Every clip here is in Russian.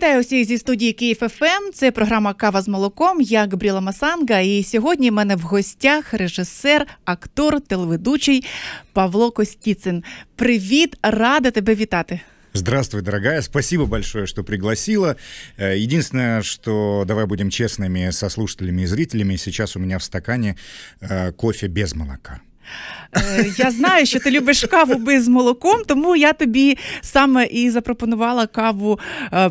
Вітаю усіх зі студії Київ ФМ. Це програма Кава з молоком. Я Габріла Масанга. І сьогодні в мене в гостях режисер, актор, телеведучий Павло Костіцин. Привіт, рада тебе вітати. Здравствуй, дорогая. Спасибо большое, что пригласила. Э, единственное, что давай будем честными со слушателями и зрителями, сейчас у меня в стакане э, кофе без молока. Я знаю, що ти любиш каву без молоком, тому я тобі саме і запропонувала каву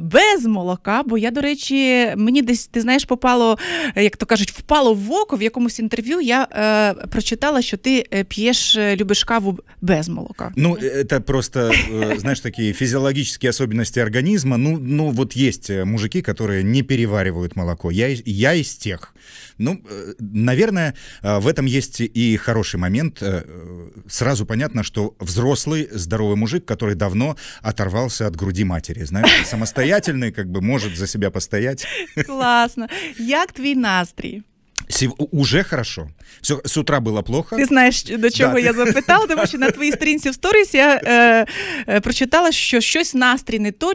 без молока. Бо я, до речі, мені десь ти знаєш, попало, як то кажуть, впало в око в якомусь інтерв'ю. Я е, прочитала, що ти п'єш, любиш каву без молока. Ну, це просто знаєш такі фізіологічні особливості організму. Ну, ну вот есть мужики, которые не переваривают молоко. Я я из тех. Ну, наверное, в этом есть и хороший момент момент э, сразу понятно, что взрослый, здоровый мужик, который давно оторвался от груди матери, знаешь, самостоятельный, как бы может за себя постоять. Классно. Як твой настрій? Сев... Уже хорошо. Все, с утра было плохо. Ты знаешь, до чего да, я ти... запитала, тому що на твоей странице в сторис я е, э, е, э, прочитала, что щось настрій не то,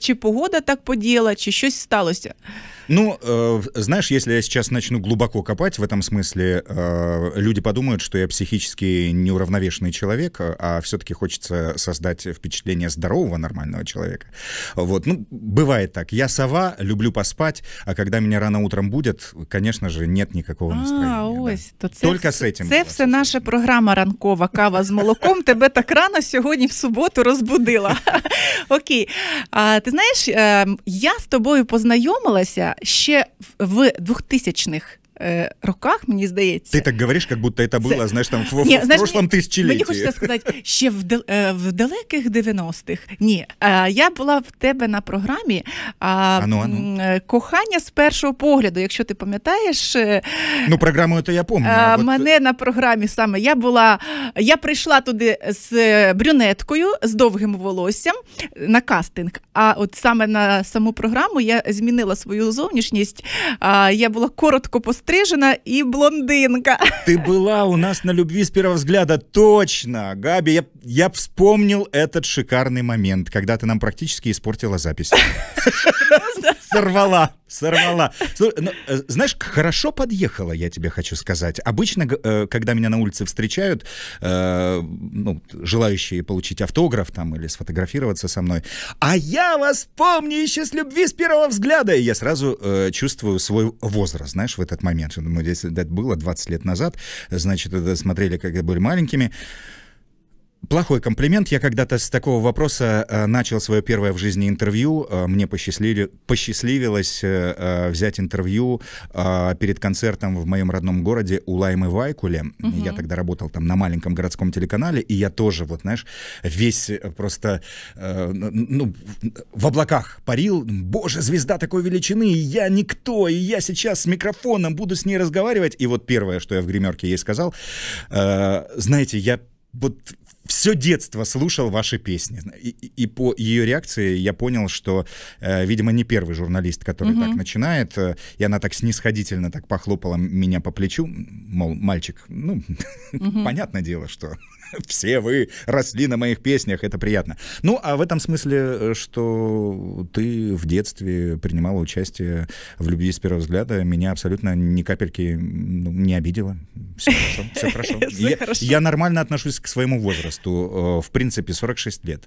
чи погода так поділа, чи то сталося. Ну, э, знаешь, если я сейчас начну глубоко копать в этом смысле, э, люди подумают, что я психически неуравновешенный человек, а все-таки хочется создать впечатление здорового, нормального человека. Вот, ну, бывает так. Я сова, люблю поспать, а когда меня рано утром будет, конечно же, нет никакого а, настроения. А, ось, да. то це, Только с этим. Це все наша программа ранкова кава с молоком. Тебе так рано сегодня в субботу разбудила. Окей. А, Ти знаєш, я с тобой познайомилася ще в 2000-х Е, роках, мені здається. Ти так говориш, як будто це було, знаєш, там в, Ні, в знаєш, тисячолітті. Мені хочеться сказати, ще в, е, в далеких 90-х. Ні, е, я була в тебе на програмі ану, ану. кохання з першого погляду, якщо ти пам'ятаєш. Ну, програму це я пам'ятаю. Мене от... на програмі саме я була, я прийшла туди з брюнеткою, з довгим волоссям на кастинг. А от саме на саму програму я змінила свою зовнішність. Я була коротко постійно подстрижена и блондинка. Ты была у нас на «Любви с первого взгляда», точно. Габи, я, я вспомнил этот шикарный момент, когда ты нам практически испортила запись. Сорвала, сорвала. Ну, э, знаешь, хорошо подъехала, я тебе хочу сказать. Обычно, э, когда меня на улице встречают, э, ну, желающие получить автограф там или сфотографироваться со мной, а я вас помню еще с любви с первого взгляда, и я сразу чувствую свой возраст, знаешь, в этот момент. Мы здесь это было 20 лет назад, значит, смотрели, когда были маленькими. Плохой комплимент. Я когда-то с такого вопроса э, начал свое первое в жизни интервью. Э, мне посчастливили, посчастливилось э, э взять интервью э, перед концертом в моем родном городе у Лаймы Вайкуле. Угу. Я тогда работал там на маленьком городском телеканале, и я тоже, вот знаешь, весь э, просто ну, в облаках парил. Боже, звезда такой величины, и я никто, и я сейчас с микрофоном буду с ней разговаривать. И вот первое, что я в гримерке ей сказал, знаете, я вот все детство слушал ваши песни. И, и по ее реакции я понял, что, э, видимо, не первый журналист, который угу. так начинает. Э, и она так снисходительно так похлопала меня по плечу, мол, мальчик, ну, угу. понятное дело, что Все вы росли на моих песнях, это приятно. Ну, а в этом смысле, э, что ты в детстве принимала участие в «Любви с первого взгляда», меня абсолютно ни капельки ну, не обидела. Все хорошо, все хорошо. Я, я нормально отношусь к своему возрасту. Э, в принципе, 46 лет.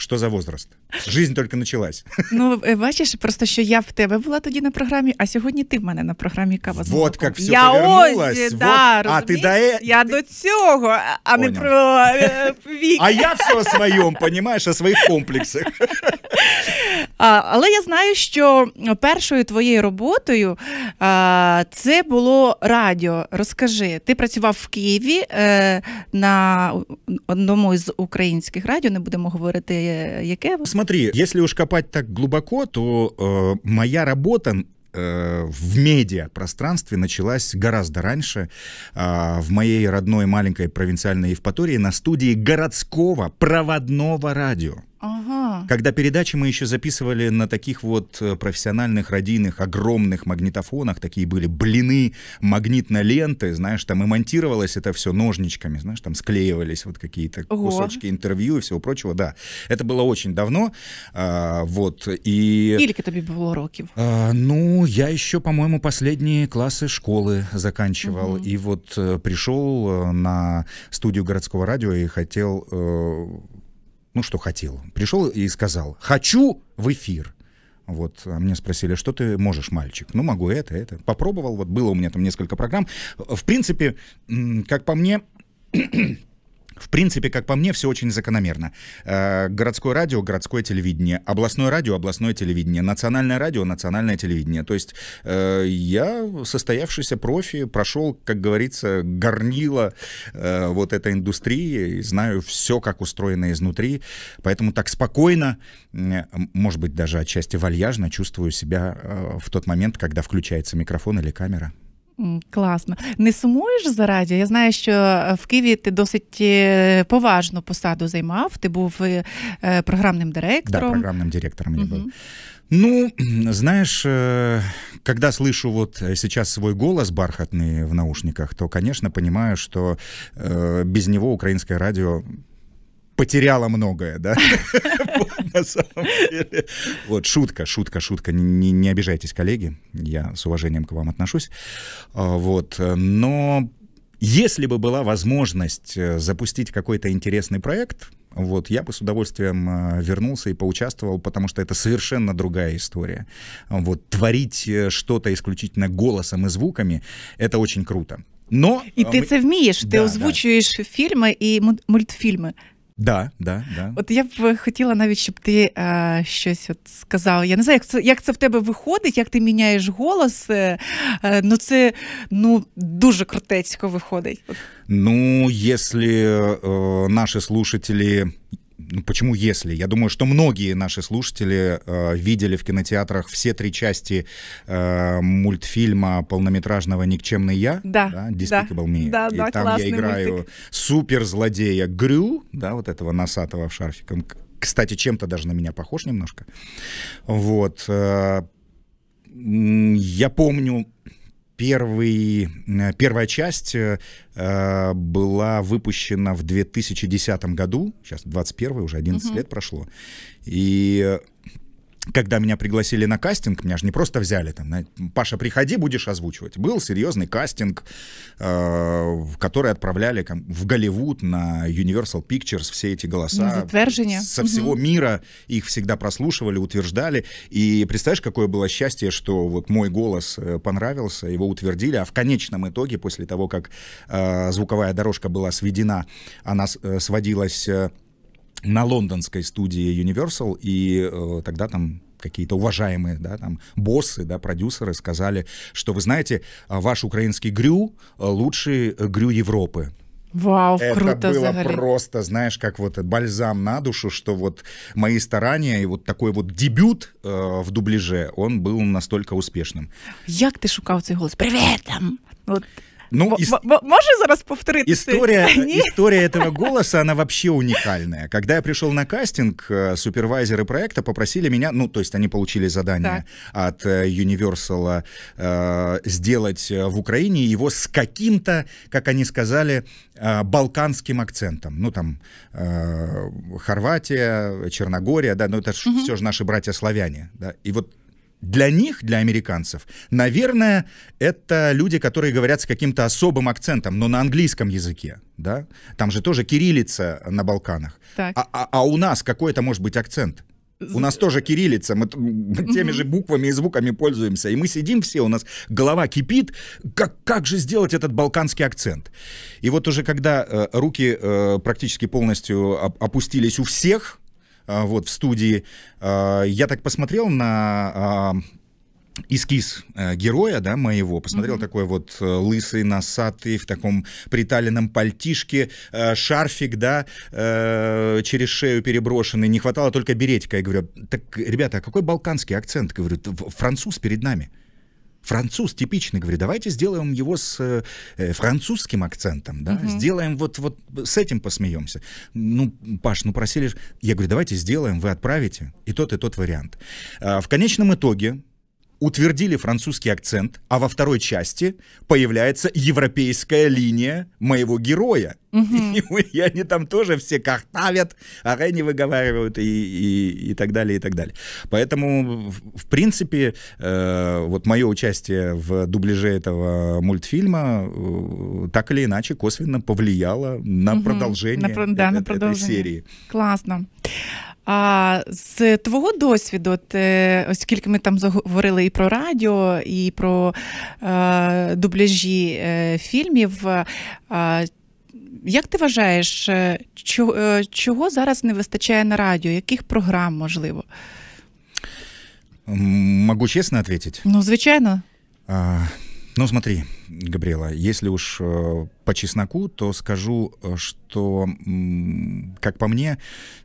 Що за возраст? Жизнь тільки почалась. Ну э, бачиш, просто що я в тебе була тоді на програмі, а сьогодні ти в мене на програмі кава з Вот як все я повернулось. Ось, вот. а ти дає... Е- я ти... до цього, а не про е, вік. А я все о своєму, розумієш, о своїх комплексах. Але я знаю, що першою твоєю роботою це було радіо. Розкажи, ти працював в Києві е, на одному із українських радіо, не будемо говорити, яке. Смотри, якщо уж копати так глибоко, то е, моя робота. Е, в медиапространстве началась гораздо раньше в моей родной маленькой провинциальной Евпатории на студии городского проводного радио. Ага. Когда передачи мы еще записывали на таких вот э, профессиональных радийных огромных магнитофонах, такие были блины магнитно ленты, знаешь, там и монтировалось это все ножничками, знаешь, там склеивались вот какие-то кусочки интервью и всего прочего, да. Это было очень давно, а, вот, и... или тобі було років? А, ну, я еще, по-моему, последние классы школы заканчивал, угу. и вот э, пришел э, на студию городского радио и хотел ну, что хотел. Пришел и сказал, хочу в эфир. Вот, а меня спросили, что ты можешь, мальчик? Ну, могу это, это. Попробовал, вот было у меня там несколько программ. В принципе, как по мне, в принципе, как по мне, все очень закономерно. Э, городское радио, городское телевидение, областное радио, областное телевидение, национальное радио, национальное телевидение. То есть э, я, состоявшийся профи, прошел, как говорится, горнило э, вот этой индустрии, и знаю все, как устроено изнутри, поэтому так спокойно, может быть, даже отчасти вальяжно чувствую себя в тот момент, когда включается микрофон или камера. Класно. Не сумуєш за радіо? Я знаю, що е, в Києві ти досить е, поважну посаду займав. Ти був е, програмним директором. Да, програмным директором я был. Ну, знаешь, когда слышу вот сейчас свой голос бархатный в наушниках, то, конечно, понимаю, что без него украинское радио потеряла многое, да? На самом деле. Вот, шутка, шутка, шутка. Не, обижайтесь, коллеги. Я с уважением к вам отношусь. А, вот, но если бы была возможность э, запустить какой-то интересный проект, вот, я бы с удовольствием э, вернулся и поучаствовал, потому что это совершенно другая история. Вот, творить э, что-то исключительно голосом и звуками — это очень круто. Но, и ты ми... це вмієш, да, ти озвучуєш да. фільми і мультфільми. Да, да, да. От я б е, хотіла навіть, щоб ти е, щось от сказав. Я не знаю, як це як це в тебе виходить, як ти міняєш голос. Е, е, ну це ну дуже крутецько виходить. Ну, якщо е, наші слушателі ну, почему если? Я думаю, что многие наши слушатели э, видели в кинотеатрах все три части э, мультфильма полнометражного «Никчемный я». Да. да Despicable да, Me. Да, и там я играю суперзлодея Грю, да, вот этого носатого в шарфиком. Кстати, чем-то даже на меня похож немножко. Вот. Э, я помню Первый, э, первая часть э, была выпущена в 2010 году, сейчас 21 уже 11 угу. лет прошло, и когда меня пригласили на кастинг, меня же не просто взяли там, Паша, приходи, будешь озвучивать. Был серьезный кастинг, э, в который отправляли в Голливуд на Universal Pictures все эти голоса. Затвержение. Со всего угу. мира их всегда прослушивали, утверждали. И представляешь, какое было счастье, что вот мой голос э, понравился, его утвердили, а в конечном итоге, после того, как э, звуковая дорожка была сведена, она сводилась на лондонской студии Universal, и э, тогда там какие-то уважаемые, да, там, боссы, да, продюсеры сказали, что, вы знаете, э, ваш украинский грю э, лучший э, грю Европы. Вау, это круто было загорели. просто, знаешь, как вот бальзам на душу, что вот мои старания и вот такой вот дебют э, в дубляже, он был настолько успешным. Як ты шукал цей голос? Привіт там! От ну, іс... Можеш зараз повторить Історія, история этого голоса, она вообще уникальная. Когда я пришел на кастинг, э, супервайзеры проекта попросили меня, ну, то есть они получили задание так. от э, Universal э, сделать э, в Украине его с каким-то, как они сказали, э, балканским акцентом. Ну, там, э, Хорватия, Черногория, да, ну, это угу. все же наши братья-славяне, да, и вот для них, для американцев, наверное, это люди, которые говорят с каким-то особым акцентом, но на английском языке, да? Там же тоже кириллица на Балканах. Так. А, а, а у нас какой это может быть акцент? У нас тоже кириллица, мы, мы теми же буквами и звуками пользуемся. И мы сидим все, у нас голова кипит. Как, как же сделать этот балканский акцент? И вот уже когда э, руки э, практически полностью опустились у всех, а, вот в студии. А, я так посмотрел на а, эскиз э, героя, да, моего, посмотрел mm-hmm. такой вот э, лысый, носатый, в таком приталенном пальтишке, э, шарфик, да, через шею переброшенный, не хватало только беретика. Я говорю, так, ребята, а какой балканский акцент? Говорю, француз перед нами француз типичный, говорит, давайте сделаем его с э, французским акцентом, да, угу. сделаем вот, вот с этим посмеемся. Ну, Паш, ну просили, я говорю, давайте сделаем, вы отправите и тот, и тот вариант. А, в конечном итоге утвердили французский акцент, а во второй части появляется европейская линия моего героя. Угу. И, и они там тоже все картавят, а Ренни выговаривают и, и, и так далее, и так далее. Поэтому, в, в принципе, э, вот мое участие в дубляже этого мультфильма э, так или иначе косвенно повлияло на угу. продолжение, на, да, э, на продолжение этой серии. Классно. А з твого досвіду, ти, е, оскільки ми там заговорили і про радіо, і про е, дубляжі е, фільмів, е, як ти вважаєш, е, чого, е, чого зараз не вистачає на радіо? Яких програм можливо? Могу чесно ответить? Ну, звичайно. А... Ну, смотри, Габриэла, если уж э, по чесноку, то скажу, э, что, как по мне,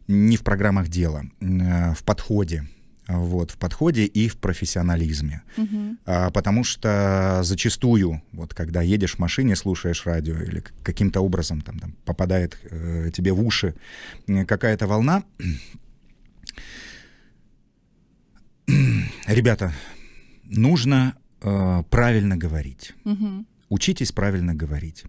не в программах дело, э, в подходе вот, в подходе и в профессионализме. Угу. А, потому что зачастую, вот когда едешь в машине, слушаешь радио или каким-то образом там, там попадает э, тебе в уши э, какая-то волна, ребята, нужно Э, правильно говорить. Угу. Учитесь правильно говорить.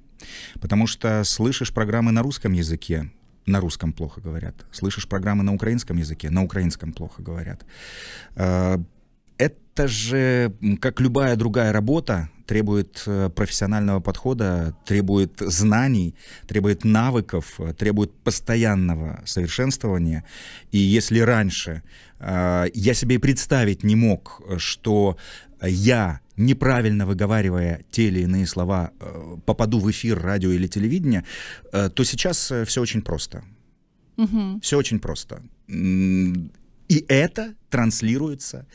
Потому что слышишь программы на русском языке, на русском плохо говорят. Слышишь программы на украинском языке, на украинском плохо говорят. Э, это же, как любая другая работа, требует э, профессионального подхода, требует знаний, требует навыков, требует постоянного совершенствования. И если раньше э, я себе и представить не мог, что я, неправильно выговаривая те или иные слова, э, попаду в эфир радио или телевидения, э, то сейчас э, все очень просто. Угу. Все очень просто. И это транслируется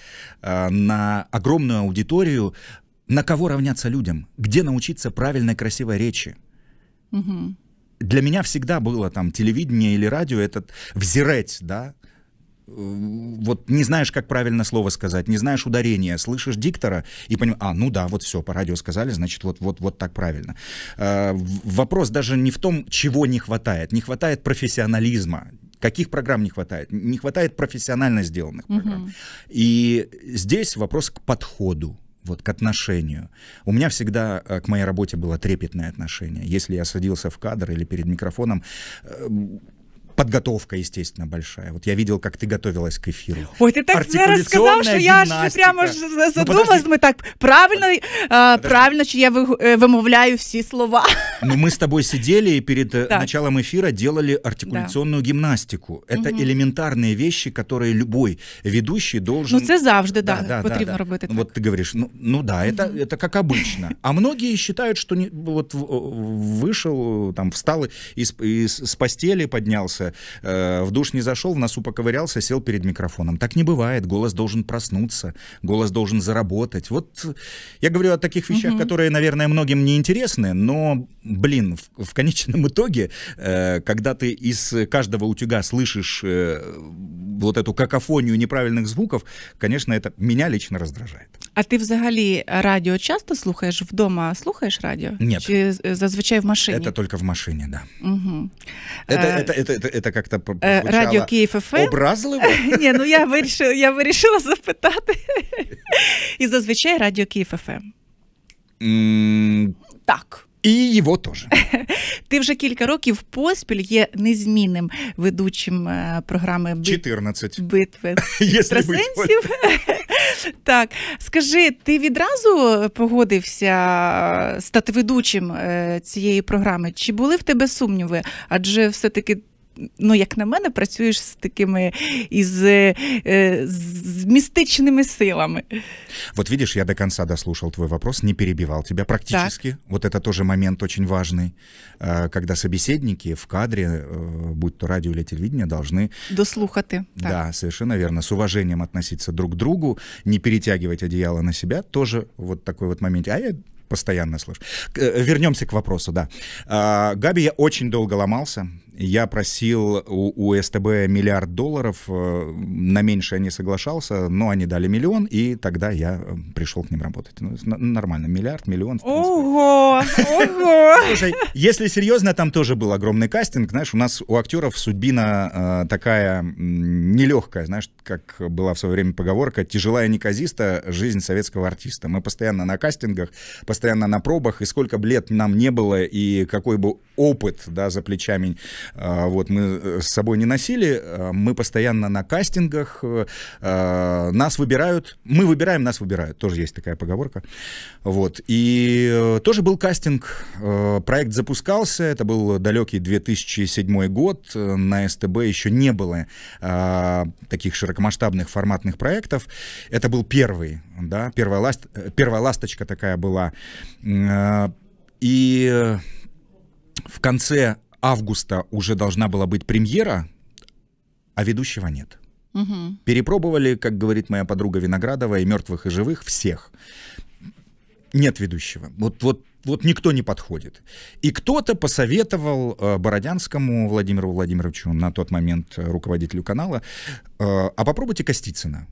на огромную аудиторию. На кого равняться людям? Где научиться правильной, красивой речи? Угу для меня всегда было там телевидение или радио этот взирать, да, Эм, вот не знаешь, как правильно слово сказать, не знаешь ударения, слышишь диктора и понимаешь, а, ну да, вот все, по радио сказали, значит, вот, вот, вот так правильно. Э, вопрос даже не в том, чего не хватает. Не хватает профессионализма, каких программ не хватает? Не хватает профессионально сделанных программ. Угу. И здесь вопрос к подходу. Вот к отношению. У меня всегда э, к моей работе было трепетное отношение. Если я садился в кадр или перед микрофоном, э, подготовка, естественно, большая. Вот я видел, как ты готовилась к эфиру. Ой, ты так зараз сказав, що я ж прямо ж ну, задумалась, ну, ми так правильно, а, правильно, что я э, вымовляю все слова. Ну, мы с тобой сидели и перед да. Э, началом эфира делали артикуляционную да. гимнастику. Это угу. элементарные вещи, которые любой ведущий должен... Ну, это завжди, да, да, да потрібно да, да. робити Вот ты говоришь, ну, ну да, это, угу. это как обычно. А многие считают, что не, вот э, вышел, там, встал из, из, из постели, поднялся, э, в душ не зашел, в носу поковырялся, сел перед микрофоном. Так не бывает. Голос должен проснуться, голос должен заработать. Вот я говорю о таких вещах, угу. которые, наверное, многим не интересны, но, блин, в, в конечном итоге, э, когда ты из каждого утюга слышишь э, вот эту какофонию неправильных звуков, конечно, это меня лично раздражает. А ти взагалі радио часто слушаешь? В дома слушаешь радио? Нет. Чи зазвичай в машине? Это только в машине, да. Угу. Это, это, это, это, это как-то Радіо Київ ФМ. образливо. Ні, ну я вирішила, я вирішила запитати. І зазвичай Радіо Київ ФМ. Так. І його теж. Ти вже кілька років поспіль є незмінним ведучим е, програми бит... 14. битви екстрасенсів. Так, скажи, ти відразу погодився е, стати ведучим е, цієї програми? Чи були в тебе сумніви? Адже все-таки ну, як на мене, працюєш з такими із с мистичными силами. Вот видишь, я до конца дослушал твой вопрос, не перебивал тебя практически. Так. Вот это тоже момент очень важный, а, когда собеседники в кадре, э, будь то радио или телевидение, должны... Дослухаты. Да, совершенно верно. С уважением относиться друг к другу, не перетягивать одеяло на себя. Тоже вот такой вот момент. А я постоянно слышу. Э, вернемся к вопросу, да. А, Габи я очень долго ломался. Я просил у, у СТБ миллиард долларов, э, на меньше они соглашался, но они дали миллион, и тогда я э, пришел к ним работать. Ну, нормально, миллиард, миллион. Ого, ого. Слушай, если серьезно, там тоже был огромный кастинг, знаешь, у нас у актеров судьбина э, такая нелегкая, знаешь, как была в свое время поговорка, тяжелая неказиста жизнь советского артиста. Мы постоянно на кастингах, постоянно на пробах, и сколько бы лет нам не было, и какой бы опыт да, за плечами а, вот мы э, с собой не носили, а, мы постоянно на кастингах, э, а, нас выбирают, мы выбираем, нас выбирают, тоже есть такая поговорка. Вот, и э, тоже был кастинг, проект запускался, это был далекий 2007 год, на СТБ еще не было таких широкомасштабных форматных проектов, это был первый, да, первая, ласт, первая ласточка такая была. И в конце августа уже должна была быть премьера, а ведущего нет. Угу. Перепробовали, как говорит моя подруга Виноградова, и мертвых, и живых, всех. Нет ведущего. Вот, вот, вот никто не подходит. И кто-то посоветовал э, Бородянскому Владимиру Владимировичу, на тот момент э, руководителю канала, э, а попробуйте Костицына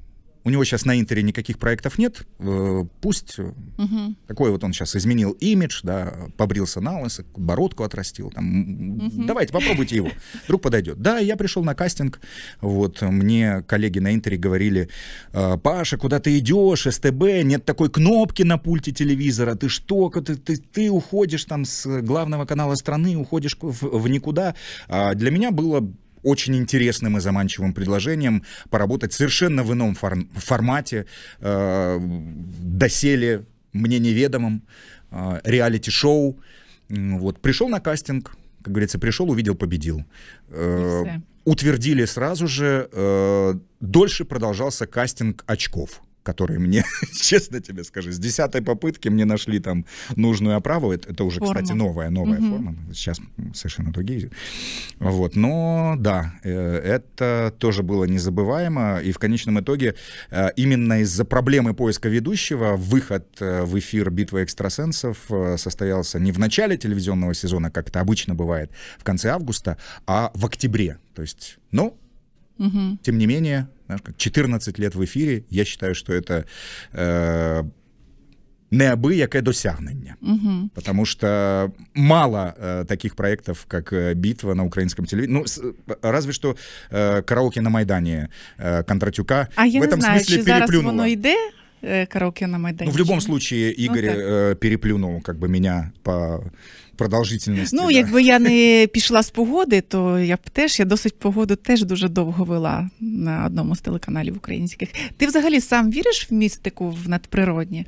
у него сейчас на Интере никаких проектов нет, э, пусть угу. такой вот он сейчас изменил имидж, да, побрился на лысо, бородку отрастил, там, угу. давайте, попробуйте его, вдруг подойдет. Да, я пришел на кастинг, вот, мне коллеги на Интере говорили, «Э, Паша, куда ты идешь, СТБ, нет такой кнопки на пульте телевизора, ты что, ты, ты, ты уходишь там с главного канала страны, уходишь в, в никуда. А для меня было очень интересным и заманчивым предложением поработать совершенно в ином фор- формате, э, доселе мне неведомым, э, реалити-шоу. Вот, пришел на кастинг, как говорится, пришел, увидел, победил. Э, утвердили сразу же. Э, дольше продолжался кастинг очков которые мне, честно тебе скажу, с десятой попытки мне нашли там нужную оправу. Это, это уже, форма. кстати, новая, новая угу. форма. Сейчас совершенно другие. Вот. Но да, э, это тоже было незабываемо. И в конечном итоге э, именно из-за проблемы поиска ведущего выход э, в эфир «Битвы экстрасенсов» состоялся не в начале телевизионного сезона, как это обычно бывает, в конце августа, а в октябре. То есть, ну, Угу. Тем не менее, знаешь, как 14 лет в эфире, Я считаю, что это э, неабияке досягнення, угу. потому что мало э, таких проектов, как э, битва на украинском телевидении. Ну, с, э, разве что э, караоке на Майдане э, Кондратюка. А я в этом не знаю, смысле чи зараз воно Караоке на Майдане. Ну, в любом случае, ну Игорь ну, э, переплюнул как бы меня по продовжительності. Ну, да. якби я не пішла з погоди, то я б теж я досить погоду теж дуже довго вела на одному з телеканалів українських. Ти взагалі сам віриш в містику в надприродні?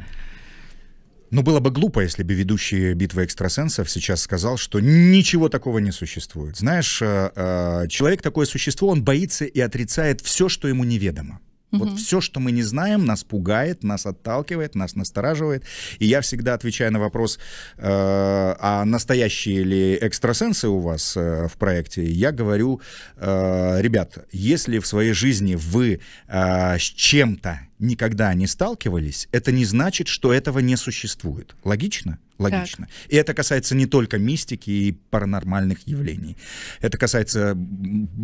Ну, было бы глупо, если бы ведущий битвы экстрасенсов сейчас сказал, что ничего такого не существует. Знаешь, э, э, человек такое существо, он боится и отрицает все, что ему неведомо. Вот все, что мы не знаем, нас пугает, нас отталкивает, нас настораживает. И я всегда отвечаю на вопрос, э, а настоящие ли экстрасенсы у вас э, в проекте, я говорю, э, ребят, если в своей жизни вы э, с чем-то никогда не сталкивались, это не значит, что этого не существует. Логично? логично. Так. И это касается не только мистики и паранормальных явлений. Это касается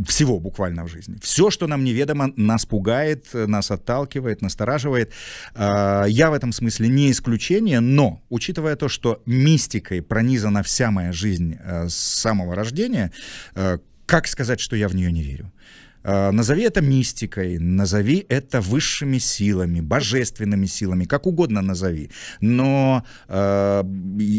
всего буквально в жизни. Все, что нам неведомо, нас пугает, нас отталкивает, настораживает. А, я в этом смысле не исключение, но, учитывая то, что мистикой пронизана вся моя жизнь э, с самого рождения, э, как сказать, что я в нее не верю? Э, назови это мистикой, назови это высшими силами, божественными силами, как угодно назови. Но э,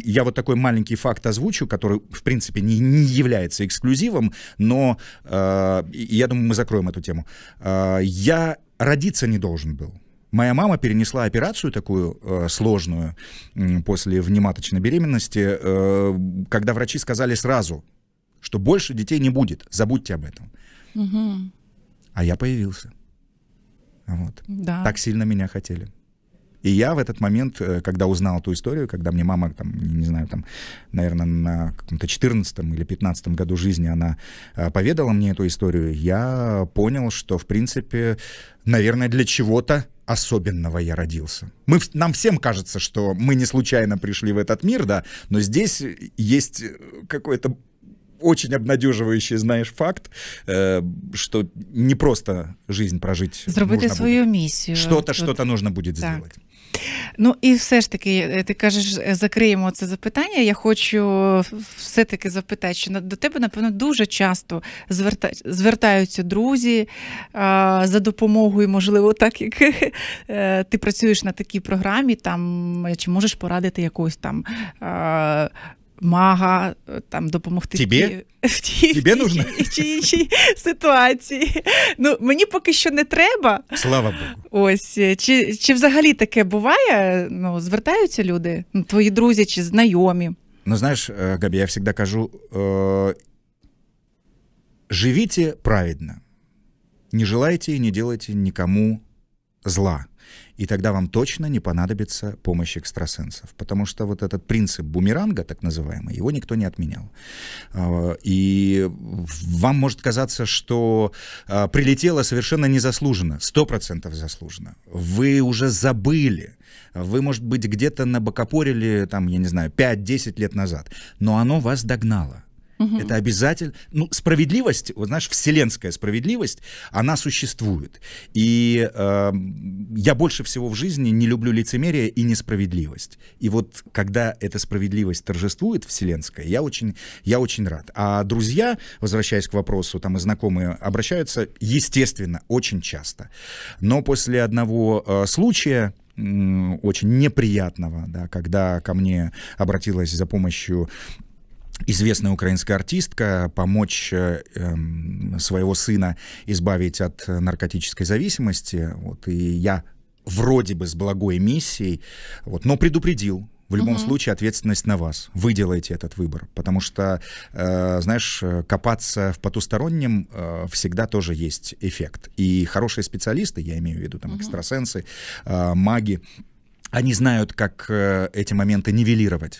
я вот такой маленький факт озвучу, который, в принципе, не, не является эксклюзивом, но э, я думаю, мы закроем эту тему. Э, я родиться не должен был. Моя мама перенесла операцию такую э, сложную э, после внематочной беременности, э, когда врачи сказали сразу, что больше детей не будет, забудьте об этом. Угу. А я появился. Вот. Да. Так сильно меня хотели. И я в этот момент, э, когда узнал эту историю, когда мне мама, там, не знаю, там, наверное, на каком-то 14 или 15 году жизни она э, поведала мне эту историю, я понял, что, в принципе, наверное, для чего-то особенного я родился. Мы, нам всем кажется, что мы не случайно пришли в этот мир, да, но здесь есть э, какое-то очень обнадеживающий, знаешь, факт, э, что не просто жизнь прожить. Зробити свою буде. місію. Что-то, что-то нужно будет так. сделать. Ну і все ж таки, э, ти кажеш, е, закриємо це запитання. Я хочу е, все-таки запитати, що до тебе, напевно, дуже часто зверта... звертаються друзі а, е, за допомогою, можливо, так як а, ти працюєш на такій програмі, там, чи можеш порадити якусь там. А, мага е, там допомогти Тебе? в тій, Тебе в тій, чи іншій ситуації. Ну мені поки що не треба. Слава Богу. Ось е, чи чи взагалі таке буває? Ну звертаються люди, ну, твої друзі чи знайомі. Ну знаєш, е, Габі, я завжди кажу: э, живіть правильно, не желайте і не делайте нікому зла. и тогда вам точно не понадобится помощь экстрасенсов, потому что вот этот принцип бумеранга, так называемый, его никто не отменял. А, и вам может казаться, что а, прилетело совершенно незаслуженно, процентов заслуженно. Вы уже забыли, вы, может быть, где-то на бокопорили, там, я не знаю, 5-10 лет назад, но оно вас догнало. Угу. Это обязательно. Ну, справедливость, вот знаешь, вселенская справедливость, она существует. И э, я больше всего в жизни не люблю лицемерие и несправедливость. И вот когда эта справедливость торжествует вселенская, я очень, я очень рад. А друзья, возвращаясь к вопросу, там и знакомые обращаются, естественно, очень часто. Но после одного э, случая очень неприятного, да, когда ко мне обратилась за помощью известная украинская артистка, помочь э, эм, своего сына избавить от э, наркотической зависимости. Вот, и я вроде бы с благой миссией, вот, но предупредил, в любом угу. случае ответственность на вас. Вы делаете этот выбор. Потому что, э, знаешь, э, копаться в потустороннем э, всегда тоже есть эффект. И хорошие специалисты, я имею в виду там экстрасенсы, э, маги, они знают, как э, эти моменты нивелировать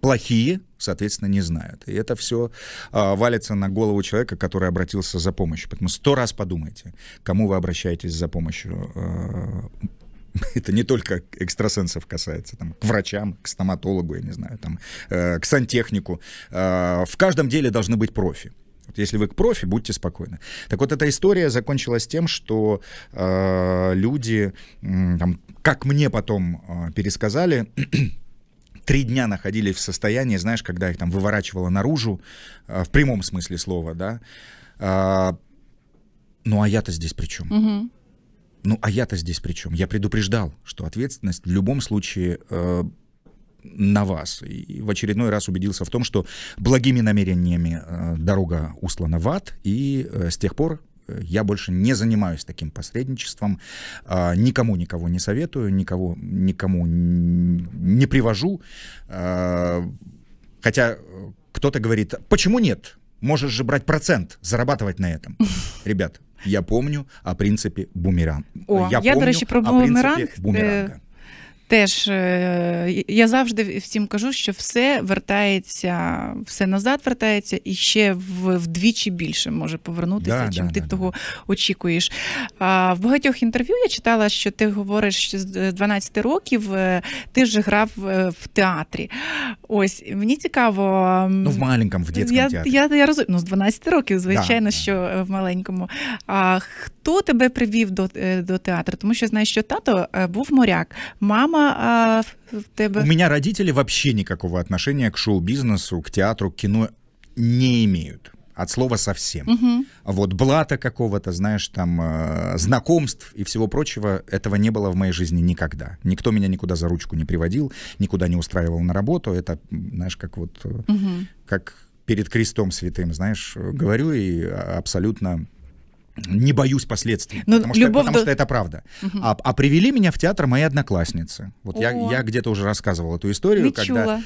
плохие, соответственно, не знают. И это все э, а, валится на голову человека, который обратился за помощью. Поэтому сто раз подумайте, кому вы обращаетесь за помощью. А, это не только экстрасенсов касается, там, к врачам, к стоматологу, я не знаю, там, э, к сантехнику. Э, в каждом деле должны быть профи. Вот если вы к профи, будьте спокойны. Так вот, эта история закончилась тем, что э, люди, э, там, как мне потом э, пересказали, три дня находились в состоянии, знаешь, когда их там выворачивало наружу, э, в прямом смысле слова, да. А, ну а я-то здесь при чем? Угу. Ну а я-то здесь при чем? Я предупреждал, что ответственность в любом случае э, на вас. И в очередной раз убедился в том, что благими намерениями э, дорога услана в ад, и э, с тех пор я больше не занимаюсь таким посредничеством, а, никому никого не советую, никого, никому не привожу. А, хотя э, кто-то говорит, почему нет? Можешь же брать процент, зарабатывать на этом. Ребят, я помню о принципе бумеранга. О, я, я помню до речі, про бумеранг. О э, принципі бумеранга. теж е, я завжди всім кажу, що все вертається, все назад вертається і ще вдвічі більше може повернутися, да, чим да, ти да, того очікуєш. в багатьох інтерв'ю я читала, що ти говориш що з 12 е, років, е, ти вже грав в театрі. Ось мені цікаво. Ну, в маленькому, в дитячому театрі. Я я, я розумію, ну з 12 років, звичайно, що в маленькому. А хто тебе привів до до театру? Тому що знаєш, що тато був моряк, мама а, в тебе. У мене родители вообще никакого отношения к шоу-бизнесу, к театру, к кино не имеют. от слова совсем. Угу. Вот блата какого-то, знаешь, там э, знакомств и всего прочего, этого не было в моей жизни никогда. Никто меня никуда за ручку не приводил, никуда не устраивал на работу. Это, знаешь, как вот угу. как перед крестом святым, знаешь, э, говорю и а, абсолютно не боюсь последствий, Но ну, потому, что, потому что это правда. Угу. А, а привели меня в театр мои одноклассницы. Вот О. я, я где-то уже рассказывал эту историю, Мичула. когда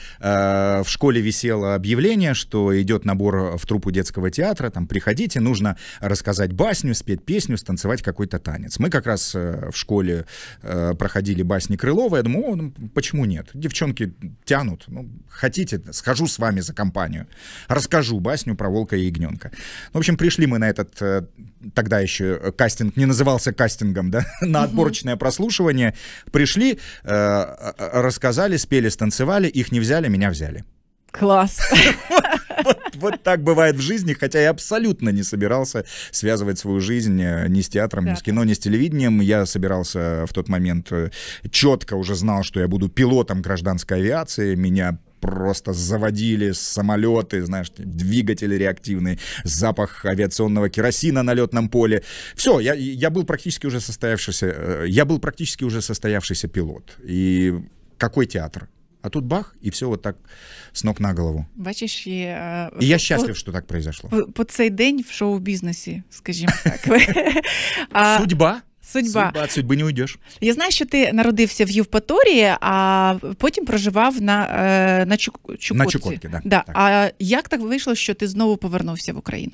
э, в школе висело объявление, что идет набор в труппу детского театра, там приходите, нужно рассказать басню, спеть песню, станцевать какой-то танец. Мы как раз э, в школе э, проходили басни Крылова, я думаю, О, ну, почему нет? Девчонки тянут, ну, хотите, схожу с вами за компанию, расскажу басню про волка и ягненка. В общем, пришли мы на этот э, тогда еще э, кастинг не назывался кастингом, да, на отборочное прослушивание, пришли, э, э, рассказали, спели, станцевали, их не взяли, меня взяли. Класс. Вот, вот так бывает в жизни, хотя я абсолютно не собирался связывать свою жизнь ни с театром, да. ни с кино, ни с телевидением. Я собирался в тот момент четко уже знал, что я буду пилотом гражданской авиации. Меня просто заводили самолеты, знаешь, двигатели реактивные, запах авиационного керосина на летном поле. Все, я, я был практически уже состоявшийся, э, я был практически уже состоявшийся пилот. И какой театр? А тут бах, и все вот так с ног на голову. Бачиш, є... і э, я щаслив, что так произошло. По, по цей день в шоу бизнесе скажем так. А, Судьба. Судьба Судьба, від судьби не уйдеш. Я знаю, що ти народився в Євпаторії, а потім проживав на е, на Чукотці. На Чукотці, да. Да. так. А як так вийшло, що ти знову повернувся в Україну?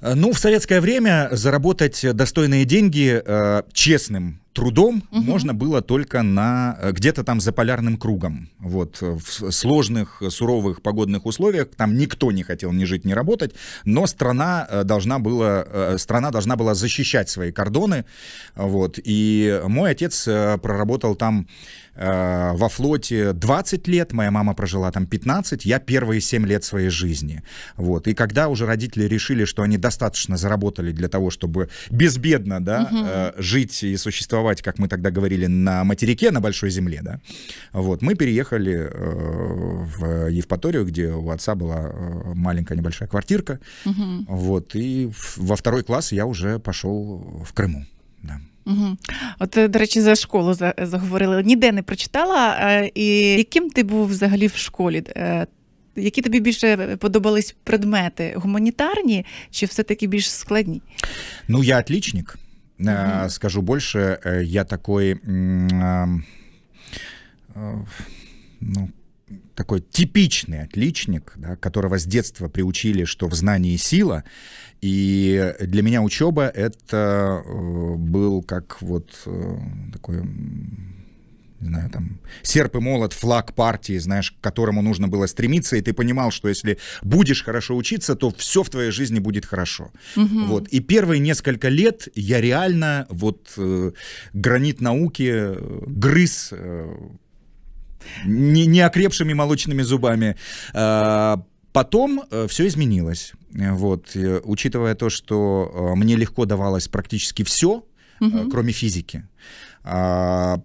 Э, ну, в советское время заработать достойные деньги э, честным трудом угу. можно было только на э, где-то там за полярным кругом. Вот э, в сложных, суровых погодных условиях там никто не хотел ни жить, ни работать, но страна должна была страна должна была защищать свои кордоны. Вот и мой отец проработал там э, во флоте 20 лет, моя мама прожила там 15, я первые 7 лет своей жизни. Вот. И когда уже родители решили, что они достаточно заработали для того, чтобы безбедно да, угу. э, жить и существовать, как мы тогда говорили, на материке, на большой земле, да, вот, мы переехали э, в Евпаторию, где у отца была э, маленькая небольшая квартирка, угу. вот, и во второй класс я уже пошел в Крыму. Да. Угу. От, е, до речі, за школу е, заговорили. Ніде не прочитала. Е, і яким ти був взагалі в школі? Які тобі більше подобались предмети? Гуманітарні чи все-таки більш складні? Ну, я отличник. Угу. Скажу більше, я такой. Э, ну, такой типичный отличник, да, которого с детства приучили, что в знании сила. И для меня учеба это э, был как вот э, такой не знаю, там, серп и молот, флаг партии, знаешь, к которому нужно было стремиться, и ты понимал, что если будешь хорошо учиться, то все в твоей жизни будет хорошо. Угу. Вот. И первые несколько лет я реально вот э, гранит науки э, грыз э, не, не окрепшими молочными зубами. А, потом э, все изменилось. Э, вот, учитывая то, что э, мне легко давалось практически все, угу. кроме физики, а,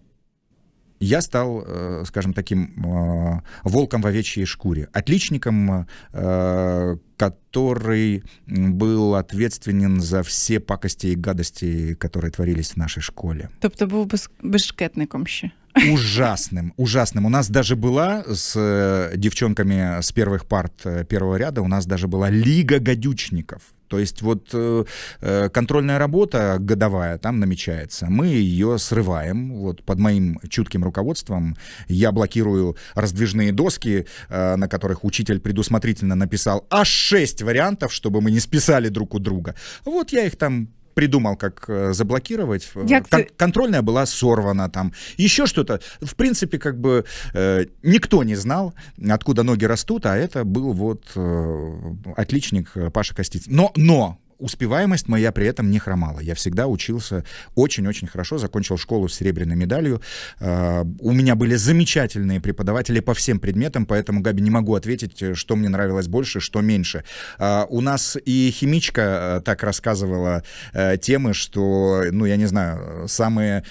я стал, скажем, таким волком в овечьей шкуре, отличником, который был ответственен за все пакости и гадости, которые творились в нашей школе. то Тобто був безшкетником ще? ужасным, ужасным. У нас даже была с э, девчонками с первых парт э, первого ряда, у нас даже была лига гадючников. То есть вот э, э контрольная работа годовая там намечается. Мы ее срываем. Вот под моим чутким руководством я блокирую раздвижные доски, э, на которых учитель предусмотрительно написал аж шесть вариантов, чтобы мы не списали друг у друга. Вот я их там придумал, как э, заблокировать. Э, Як Кон- контрольная была сорвана там. Еще что-то. В принципе, как бы э, никто не знал, откуда ноги растут, а это был вот э, отличник э, Паша Костиц. Но, но успеваемость моя при этом не хромала. Я всегда учился очень-очень хорошо, закончил школу с серебряной медалью. А, у меня были замечательные преподаватели по всем предметам, поэтому, Габи, не могу ответить, э, что мне нравилось больше, что меньше. А, у нас и химичка э, так рассказывала э, темы, что, ну, я не знаю, самые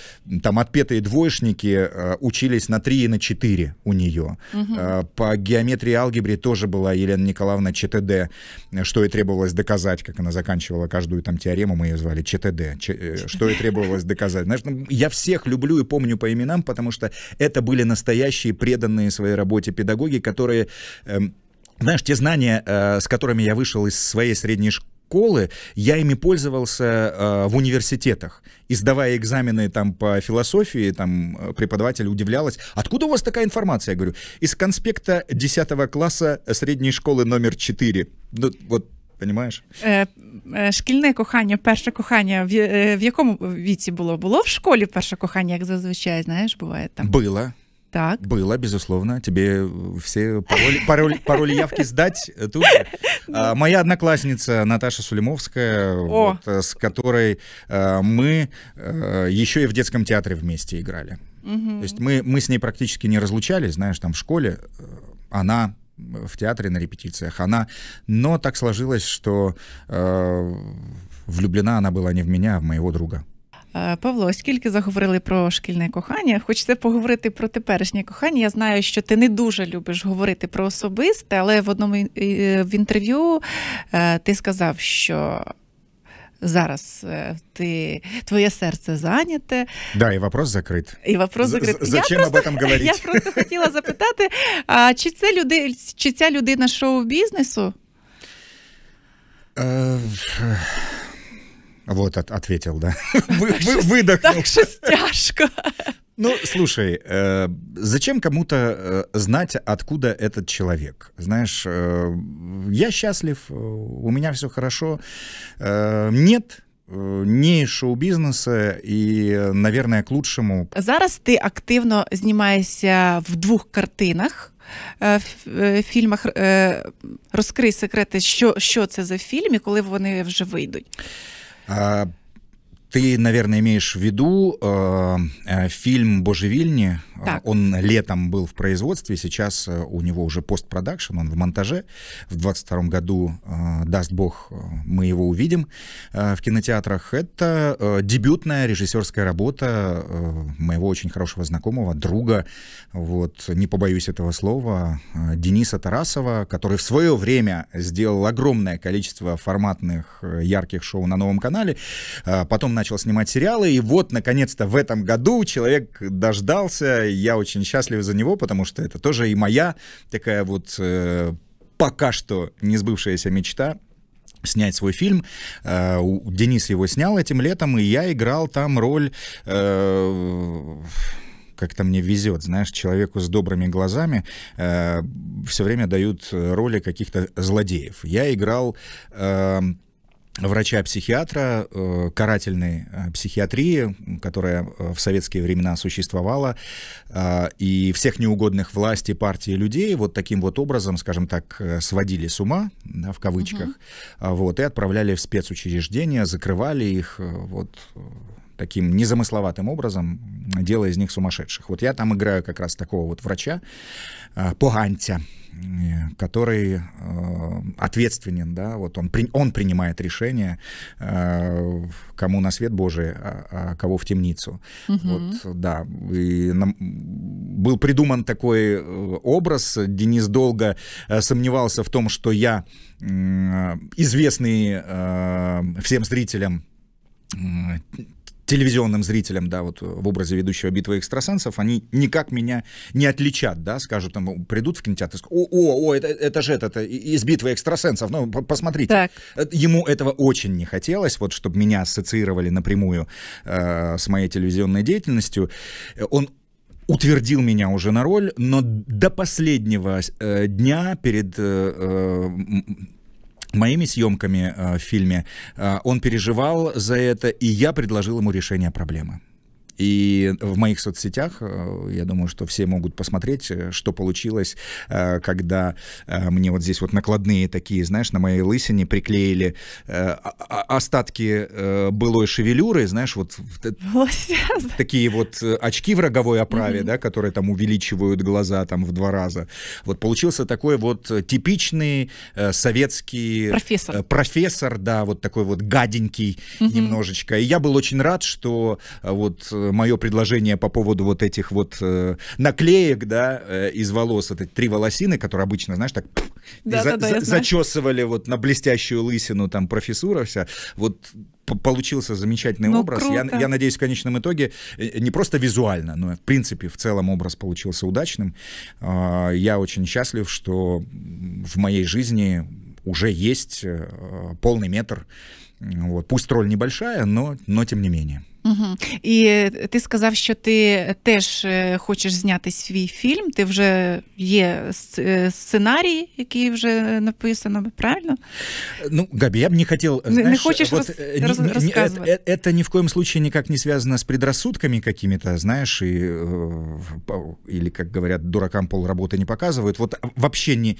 там отпетые двоечники учились на 3 и на 4 у нее. Угу. А, по геометрии алгебре тоже была Елена Николаевна ЧТД, что и требовалось доказать, как она заканчивала заканчивала каждую там теорему, мы ее звали ЧТД, Ч... Э, что и требовалось доказать. Знаешь, ну, я всех люблю и помню по именам, потому что это были настоящие преданные своей работе педагоги, которые... Эм, знаешь, те знания, э, с которыми я вышел из своей средней школы, школы, я ими пользовался э, в университетах. издавая экзамены там по философии, там э, преподаватель удивлялась, откуда у вас такая информация? Я говорю, из конспекта 10 класса средней школы номер 4. Ну, вот Понимаєш? Е, е, Шкільне кохання, перше кохання. В, е, в якому віці було? Було в школі перше кохання, як зазвичай, знаєш, буває там. Було. Так. Было, безусловно. Тебе все пароли, пароль, пароли явки сдать тут. А, моя одноклассница Наташа Сулимовская, О. вот, э, с которой а, мы а, э, еще и в детском театре вместе играли. Угу. То есть мы, мы с ней практически не разлучались, знаешь, там в школе она в театре на репетициях. Она, но так сложилось, что э, влюблена она была не в меня, а в моего друга. Е, Павло, оскільки заговорили про шкільне кохання, хочеться поговорити про теперішнє кохання. Я знаю, що ти не дуже любиш говорити про особисте, але в одному е, в інтерв'ю е, ти сказав, що зараз е, ти твоє серце зайняте. Да, і вопрос закрит. І вопрос закрит. Зачем я об этом говорити? Я просто хотіла запитати, а чи це люди, чи ця людина шоу-бізнесу? Е, Вот, от, ответил, да. Вы, вы, выдохнул. Так шестяшка. Ну, слушай, э, зачем кому-то э, знать, откуда этот человек? Знаешь, э, я счастлив, э, у меня все хорошо. Э, нет, э, Ні шоу бизнеса и, наверное, к лучшему. зараз. ты активно снимаешься в двух картинах в э, фільмах. Розкрий секрети, що що це за фільм і коли вони вже вийдуть. Uh, Ты, наверное, имеешь в виду э, э, фильм «Божевильни». Э, так. Он летом был в производстве, сейчас э, у него уже постпродакшн, он в монтаже. В 22 году, э, даст бог, э, мы его увидим э, в кинотеатрах. Это э, дебютная режиссерская работа э, моего очень хорошего знакомого, друга, вот, не побоюсь этого слова, э, Дениса Тарасова, который в свое время сделал огромное количество форматных ярких шоу на новом канале. Э, потом на начал снимать сериалы, и вот, наконец-то, в этом году человек дождался, я очень счастлив за него, потому что это тоже и моя такая вот э, пока что не сбывшаяся мечта, снять свой фильм. Э, Денис его снял этим летом, и я играл там роль... Э, как-то мне везет, знаешь, человеку с добрыми глазами э, все время дают э, роли каких-то злодеев. Я играл э, врача-психиатра э, карательной э, психиатрии, которая э, в советские времена существовала, и всех неугодных власти, партии, людей вот таким вот образом, скажем так, сводили с ума, да, в кавычках, угу. вот, и отправляли в спецучреждения, закрывали их, вот, таким незамысловатым образом, делая из них сумасшедших. Вот я там играю как раз такого вот врача, э, поганца, э, который э, ответственен, да, вот он, он принимает решение, кому на свет Божий, а, а кого в темницу. Угу. Вот, да, и нам, был придуман такой образ, Денис долго сомневался в том, что я известный всем зрителям телевизионным зрителям, да, вот э, в образе ведущего «Битвы экстрасенсов», они никак меня не отличат, да, скажут, там, придут в кинотеатр скажут, о, о, о это, это же это, это из «Битвы экстрасенсов», ну, посмотрите. Так. Э, ему этого очень не хотелось, вот, чтобы меня ассоциировали напрямую э, с моей телевизионной деятельностью. Э, он утвердил меня уже на роль, но до последнего э, дня перед э, э, моими съемками э, в фильме, э, он переживал за это, и я предложил ему решение проблемы. И в моих соцсетях, э, я думаю, что все могут посмотреть, э, что получилось, э, когда мне вот здесь вот накладные такие, знаешь, на моей лысине приклеили а, а, остатки былой шевелюры, знаешь, вот такие вот очки в роговой оправе, mm-hmm. да, которые там увеличивают глаза там в два раза. Вот получился такой вот типичный советский... Профессор. Профессор, да, вот такой вот гаденький mm-hmm. немножечко. И я был очень рад, что вот мое предложение по поводу вот этих вот э, наклеек, да, э, из волос, это три волосины, которые обычно, знаешь, так пфф, да, за, да, да, за, зачесывали вот на блестящую лысину, там, профессура вся, вот получился замечательный ну, образ. Круто. Я, я надеюсь, в конечном итоге э, не просто визуально, но в принципе в целом образ получился удачным. А, я очень счастлив, что в моей жизни уже есть э, полный метр. Вот. Пусть роль небольшая, но, но тем не менее. Угу. І ти сказав, що ти теж хочеш зняти свій фільм. Ти вже є сценарій, який вже написано, правильно? Ну, Габи, я бы не хотел... Знаешь, не хочешь вот, рас... Э, не, э, рассказывать? Это, это ни в коем случае никак не связано с предрассудками какими-то, знаешь, и, э, или, как говорят, дуракам пол полработы не показывают. Вот а, вообще не...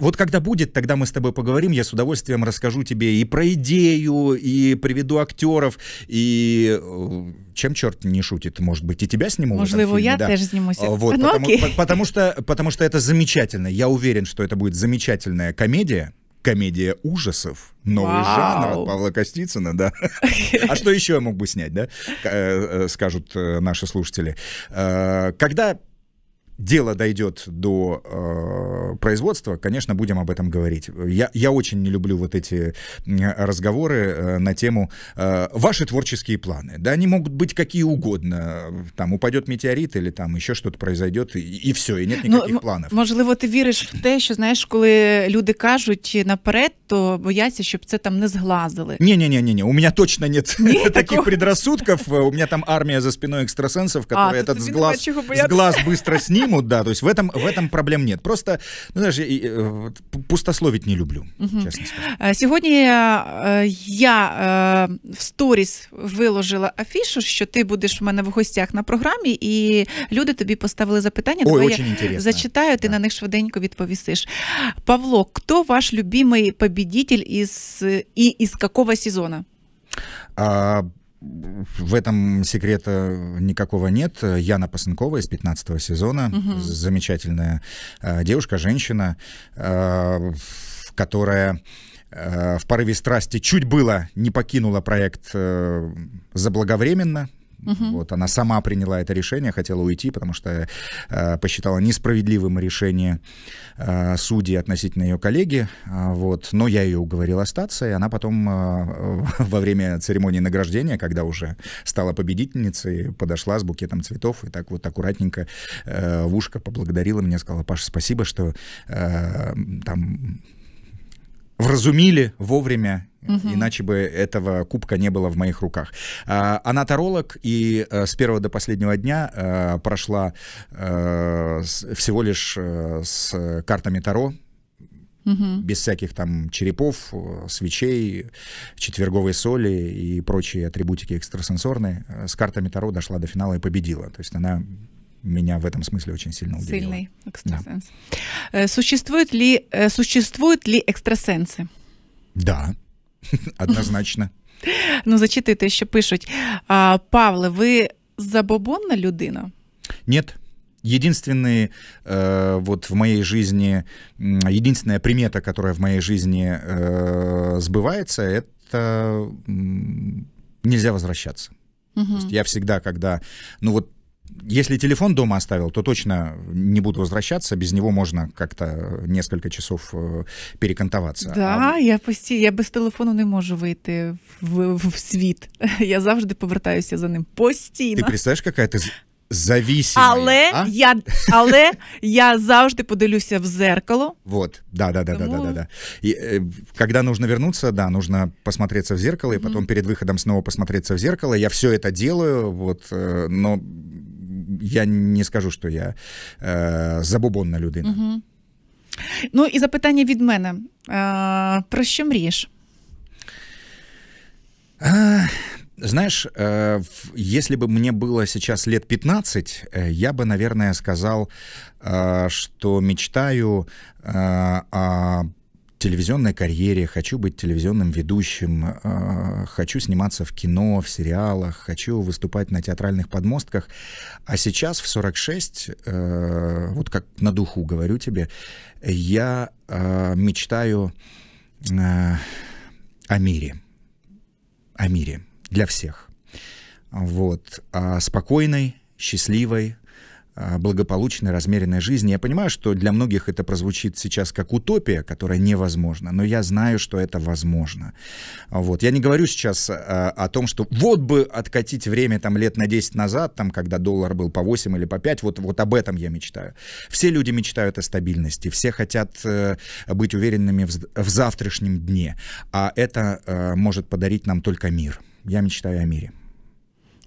Вот когда будет, тогда мы с тобой поговорим, я с удовольствием расскажу тебе и про идею, и приведу актеров, и І э, чем черт не шутит, может быть, и тебя сниму Может в этом фильме, я да. теж знімуся. А, вот, ну, потому, окей. потому, что, потому что это замечательно. Я уверен, что это будет замечательная комедия, комедия ужасов, новый Вау. жанр от Павла Костицына, да. А что еще я мог бы снять, да, э, э, скажут наши слушатели. Когда дело дойдет до э, производства, конечно, будем об этом говорить. Я, я очень не люблю вот эти э, разговоры э, на тему э, «Ваши творческие планы». Да, они могут быть какие угодно. Там упадет метеорит или там еще что-то произойдет, и, і все, и нет ніяких ну, планів. Можливо, ты віриш в те, что знаешь, когда люди кажуть наперед, то бояться, чтобы це там не сглазили. Не, не, не, ні, ні. У меня точно нет ні таких предрассудков. У меня там армия за спиной экстрасенсов, яка этот сглаз, быстро сніме. примут, да, то есть в этом, в этом проблем нет. Просто, ну, знаешь, э, пустословить не люблю, честно Сьогодні э, я э, в сторіс виложила афішу, що ти будеш в мене в гостях на програмі, і люди тобі поставили запитання, Ой, я інтересно. зачитаю, ти да. на них швиденько відповісиш. Павло, хто ваш любимий победитель із, і із якого сезону? А, в этом секрета никакого нет. Яна Пасынкова из 15 сезона, угу. замечательная э, девушка, женщина, э, которая э, в порыве страсти чуть было не покинула проект заблаговременно, Угу. Вот она сама приняла это решение, хотела уйти, потому что э, посчитала несправедливым решение э, судей относительно ее коллеги. Э, вот, но я ее уговорил остаться, и она потом э, во время церемонии награждения, когда уже стала победительницей, подошла с букетом цветов и так вот аккуратненько э, в ушко поблагодарила меня, сказала: "Паша, спасибо, что э, там вразумили вовремя Угу. Иначе бы этого кубка не было в моих руках. А, а Таролог и э, с первого до последнего дня э, прошла э, всего лишь с картами Таро, угу. без всяких там черепов, свечей, четверговой соли и прочие атрибутики экстрасенсорные. С картами Таро дошла до финала и победила. То есть она меня в этом смысле очень сильно удивило. Сильный экстрасенс. Да. Э, существуют ли, э, существуют ли экстрасенсы? Да, однозначно. Ну, зачитуйте, еще пишуть. А, вы ви забобонна людина? Нет. Единственный, э, вот в моей жизни, единственная примета, которая в моей жизни э, сбывается, это нельзя возвращаться. Угу. я всегда, когда, ну вот если телефон дома оставил, то точно не буду возвращаться. Без него можно как-то несколько часов э, перекантоваться. Да, а... я почти я без телефону не можу выйти в, в, в світ. Я завжди повертаюся за ним. Постійно. Ти представляешь, какая ти зависимая. Але а? я але я завжди подивлюся в зеркало. Вот, да, да, да, Тому... да, да, да, да. И, э, когда нужно вернуться, да, нужно посмотреться в зеркало, и потом mm-hmm. перед выходом снова посмотреться в зеркало. Я все это делаю, вот, э, но я не скажу, що я е, э, забобонна людина. Угу. Ну і запитання від мене: е, про що мрієш? А, знаешь, э, если бы мне было сейчас лет 15, я б, наверное, сказал, э, що мечтаю э, телевизионной карьере, хочу быть телевизионным ведущим, э, хочу сниматься в кино, в сериалах, хочу выступать на театральных подмостках. А сейчас в 46, э, вот как на духу говорю тебе, я э, мечтаю э, о мире. О мире для всех. Вот. О а спокойной, счастливой, а, благополучной, размеренной жизни. Я понимаю, что для многих это прозвучит сейчас как утопия, которая невозможна, но я знаю, что это возможно. Вот. Я не говорю сейчас а, о том, что вот бы откатить время там, лет на 10 назад, там, когда доллар был по 8 или по 5, вот, вот об этом я мечтаю. Все люди мечтают о стабильности, все хотят э, быть уверенными в, в завтрашнем дне, а это э, может подарить нам только мир. Я мечтаю о мире.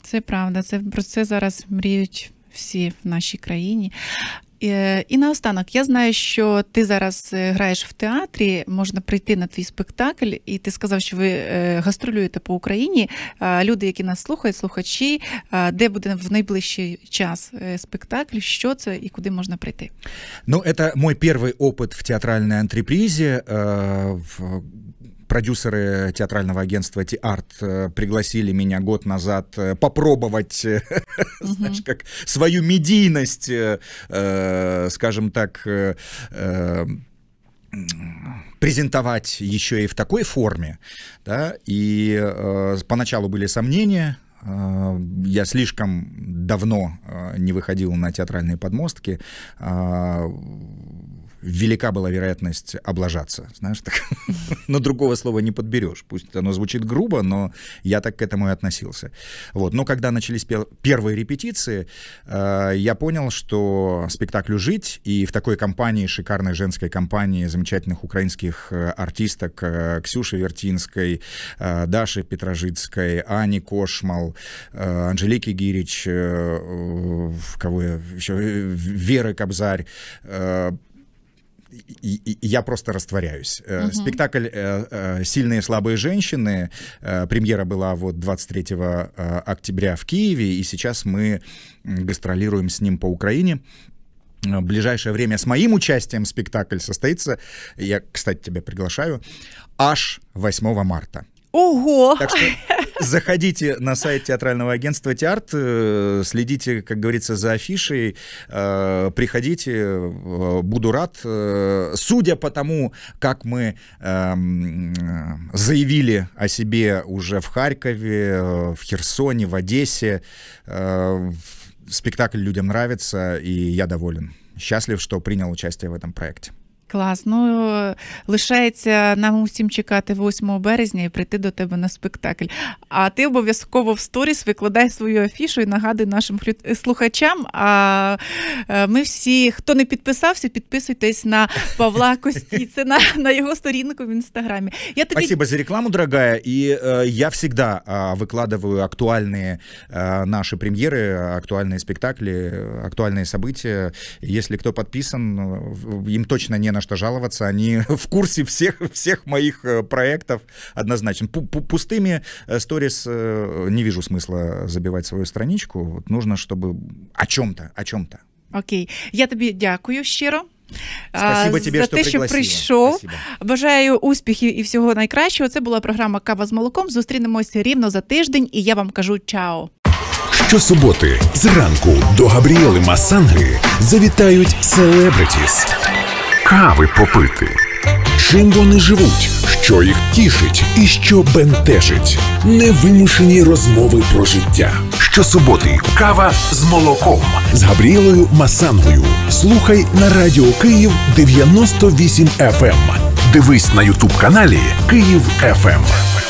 Це правда, це про це зараз мріють всі в нашій країні. Е, і наостанок, я знаю, що ти зараз е, граєш в театрі, можна прийти на твій спектакль, і ти сказав, що ви е, гастролюєте по Україні. Люди, які нас слухають, слухачі, де буде в найближчий час спектакль, що це і куди можна прийти? Ну, це мой перший опит в театральній антрепризі. Э, продюсеры театрального агентства Ти-Арт э, пригласили меня год назад э, попробовать, э, знаешь, как свою медийность, скажем так, презентовать еще и в такой форме, да, и поначалу были сомнения, я слишком давно не выходил на театральные подмостки. А, велика была вероятность облажаться, знаешь, так. но другого слова не подберешь. Пусть оно звучит грубо, но я так к этому и относился. Вот. Но когда начались пер первые репетиции, э, я понял, что спектаклю жить, и в такой компании, шикарной женской компании, замечательных украинских э, артисток э, Ксюши Вертинской, э, Даши Петрожицкой, Ани Кошмал, э, Анжелики Гирич, э, э, кого я еще, э, Веры Кобзарь, э, и, и я просто растворяюсь. Угу. Uh -huh. Спектакль э, э, «Сильные и слабые женщины», э, премьера была вот 23 октября в Киеве, и сейчас мы гастролируем с ним по Украине в ближайшее время с моим участием спектакль состоится. Я, кстати, тебя приглашаю. Аж 8 марта. Ого! Так что Заходите на сайт театрального агентства «Теарт», э, следите, как говорится, за афишей, э, приходите, э, буду рад. Судя по тому, как мы эм, заявили о себе уже в Харькове, в Херсоне, в Одессе, спектакль людям нравится, и я доволен. Счастлив, что принял участие в этом проекте. Клас. Ну лишається нам усім чекати 8 березня і прийти до тебе на спектакль. А ти обов'язково в сторіс викладай свою афішу і нагадуй нашим е, слухачам. А е, ми всі, хто не підписався, підписуйтесь на Павла Костіцина, на його сторінку в інстаграмі. Я тобі... Спасибо за рекламу, дорогая. И э, е, я завжди э, актуальні актуальные э, наши премьеры, актуальные спектакли, актуальные события. Якщо кто подписан, їм точно не на на что жаловаться. Они в курсе всех, всех моих э, проектов однозначно. Пустыми э, сторис э, не вижу смысла забивать свою страничку. Вот нужно, чтобы о чем-то, о чем-то. Окей. Я тобі дякую щиро. Спасибо тебе, за що те, що пригласила. прийшов. Спасибо. Бажаю успіхів і всього найкращого. Це була програма Кава з молоком. Зустрінемося рівно за тиждень, і я вам кажу чао. Щосуботи зранку до Габріели Масангри завітають селебритіс кави попити. Чим вони живуть, що їх тішить і що бентежить. Невимушені розмови про життя. Щосуботи кава з молоком з Габріелою Масангою. Слухай на радіо Київ 98 FM. Ем. Дивись на Ютуб каналі Київ ФМ.